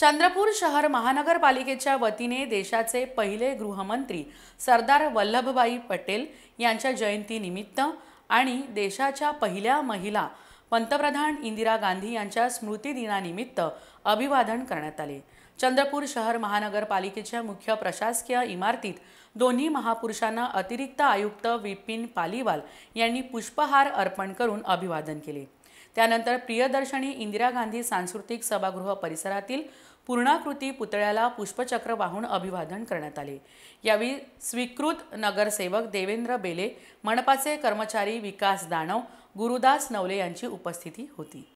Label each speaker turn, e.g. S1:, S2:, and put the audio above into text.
S1: चंद्रपूर शहर महानगरपालिकेच्या वतीने देशाचे पहिले गृहमंत्री सरदार वल्लभभाई पटेल यांच्या जयंतीनिमित्त आणि देशाच्या पहिल्या महिला पंतप्रधान इंदिरा गांधी यांच्या स्मृतिदिनानिमित्त अभिवादन करण्यात आले चंद्रपूर शहर महानगरपालिकेच्या मुख्य प्रशासकीय इमारतीत दोन्ही महापुरुषांना अतिरिक्त आयुक्त विपिन पालीवाल यांनी पुष्पहार अर्पण करून अभिवादन केले त्यानंतर प्रियदर्शनी इंदिरा गांधी सांस्कृतिक सभागृह परिसरातील पूर्णाकृती पुतळ्याला पुष्पचक्र वाहून अभिवादन करण्यात आले यावेळी स्वीकृत नगरसेवक देवेंद्र बेले मनपाचे कर्मचारी विकास दानव गुरुदास नवले यांची उपस्थिती होती